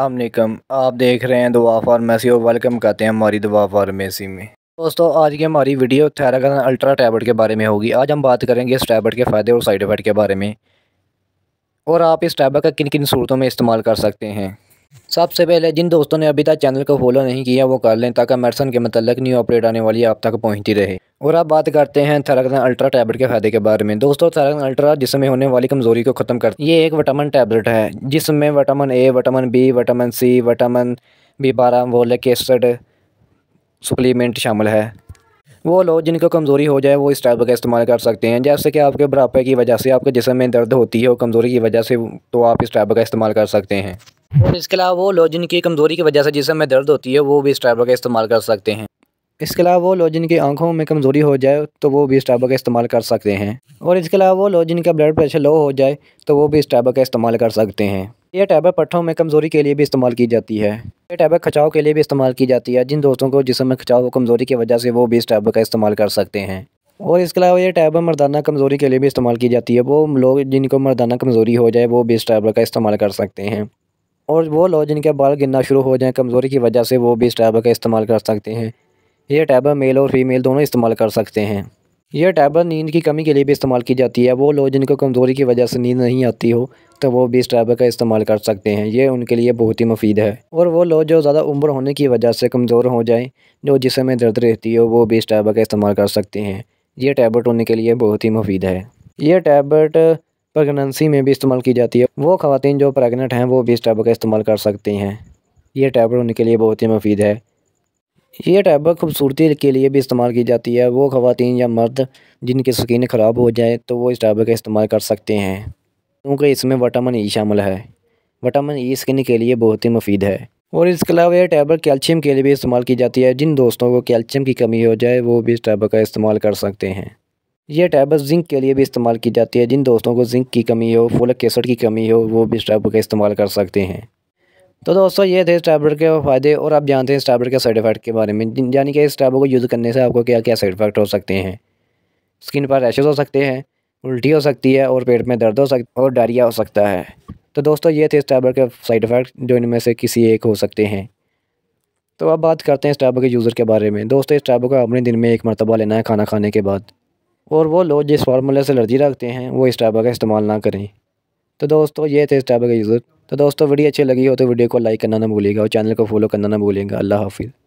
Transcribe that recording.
अल्लाम आप देख रहे हैं दुआ फार्मेसी और वेलकम करते हैं हमारी दुआ फार्मेसी में दोस्तों आज की हमारी वीडियो थैरागन अल्ट्रा टैबलेट के बारे में होगी आज हम बात करेंगे इस टैबलेट के फ़ायदे और साइड इफ़ेक्ट के बारे में और आप इस टैबलेट का किन किन सूरतों में इस्तेमाल कर सकते हैं सबसे पहले जिन दोस्तों ने अभी तक चैनल को फॉलो नहीं किया वो कर लें ताकि मेडिसन के मतलब न्यू अपडेट आने वाली आप तक पहुंचती रहे और अब बात करते हैं थरकन अल्ट्रा टैबलेट के फायदे के बारे में दोस्तों थरकन अल्ट्रा जिसमें होने वाली कमजोरी को खत्म करती ये एक विटामिन टैबलेट है जिसमें vitamin A vitamin B vitamin C vitamin B बारह वोलिक एसड सप्लीमेंट शामिल है वो लोग जिनको कमज़ोरी हो जाए वो इस टैबलेट का इस्तेमाल कर सकते हैं जैसे कि आपके बुढ़ापे की वजह से आपके जिसम में दर्द होती है और कमज़ोरी की वजह से तो आप इस टैबलेट का इस्तेमाल कर सकते हैं और इसके अलावा वो लोजिन की कमज़ोरी की वजह से जिसमें में दर्द होती है वो भी स्ट्राइबर का इस्तेमाल कर सकते हैं इसके अलावा वो लोजिन की आंखों में कमज़ोरी हो जाए तो वो भी स्ट्राइबर का इस्तेमाल कर सकते हैं और इसके अलावा वो लोजिन का ब्लड प्रेशर लो हो जाए तो वो भी स्ट्राइबर का इस्तेमाल कर सकते हैं ये टैबर पट्ठों में कमज़ोरी के लिए भी इस्तेमाल की जाती है ये टैबर खचाव के लिए भी इस्तेमाल की जाती है जिन दोस्तों को जिसम में खचाव कमज़ोरी की वजह से वो भी इस टैबलेट का इस्तेमाल कर सकते हैं और इसके अलावा ये टैबर मर्दाना कमज़ोरी के लिए भी इस्तेमाल की जाती है वो लोग जिनको मर्दाना कमज़ोरी हो जाए वो भी इस टैबर का इस्तेमाल कर सकते हैं और वो लोग जिनके बाल गिनना शुरू हो जाए कमज़ोरी की वजह से वो भी इस टैबर का इस्तेमाल कर सकते हैं ये टैबर मेल और फीमेल दोनों इस्तेमाल कर सकते हैं यह टैबर नींद की कमी के लिए भी इस्तेमाल की जाती है वो लोग जिनको कमज़ोरी की वजह से नींद नहीं आती हो तो वो भी इस टैबर का इस्तेमाल कर सकते हैं ये उनके लिए बहुत ही मुफीद है और वो लोग जो ज़्यादा उम्र होने की वजह से कमज़ोर हो जाए जो जिसम में दर्द रहती हो वो भी इस टैबर का इस्तेमाल कर सकते हैं ये टैबलेट उनके लिए बहुत ही मुफीद है ये टैबलेट प्रेगनेंसी में भी इस्तेमाल की जाती है वो खातन जो प्रेगनेंट हैं वो भी इस टैब का इस्तेमाल कर सकती हैं ये टैबलेट उनके लिए बहुत ही मुफीद है ये टैबलेट खूबसूरती के लिए भी इस्तेमाल की जाती है वो खातन या मर्द जिनकी स्किन ख़राब हो जाए तो वो इस टैबलेट का इस्तेमाल कर सकते हैं क्योंकि इसमें वटामिन ई e शामिल है वटामिन ई स्किन के लिए बहुत ही मुफीद है और इसके अलावा यह टैबलेट कैल्शियम के लिए भी इस्तेमाल की जाती है जिन दोस्तों को कैल्शियम की कमी हो जाए वो भी इस टैबलेट का इस्तेमाल कर सकते हैं ये टैबलेट जिंक के लिए भी इस्तेमाल की जाती है जिन दोस्तों को जिंक की कमी हो फोलिक एसिड की कमी हो वो भी इस टैबलेट का इस्तेमाल कर सकते हैं तो दोस्तों ये थे इस टैबलेट के फ़ायदे और आप जानते हैं इस टैबलेट के साइड इफ़ेक्ट के बारे में यानी कि इस टैबलेट को यूज़ करने से आपको क्या क्या साइड इफ़ेक्ट हो सकते हैं स्किन पर रैशेज़ हो सकते हैं उल्टी हो सकती है और पेट में दर्द हो सकता और डायरिया हो सकता है तो दोस्तों ये थे इस टैबलेट के साइड इफ़ेक्ट जो इनमें से किसी एक हो सकते हैं तो अब बात करते हैं इस टैबलेट के यूज़र के बारे में दोस्तों इस टैबलेट को अपने दिन में एक मरतबा लेना है खाना खाने के बाद और वो लोग जिस फार्मूले से एलर्जी रखते हैं वो इस टाइप का इस्तेमाल ना करें तो दोस्तों ये थे इस टाइप के यूज़र तो दोस्तों वीडियो अच्छी लगी हो तो वीडियो को लाइक करना ना भूलिएगा और चैनल को फॉलो करना ना भूलिएगा अल्लाह हाफिज़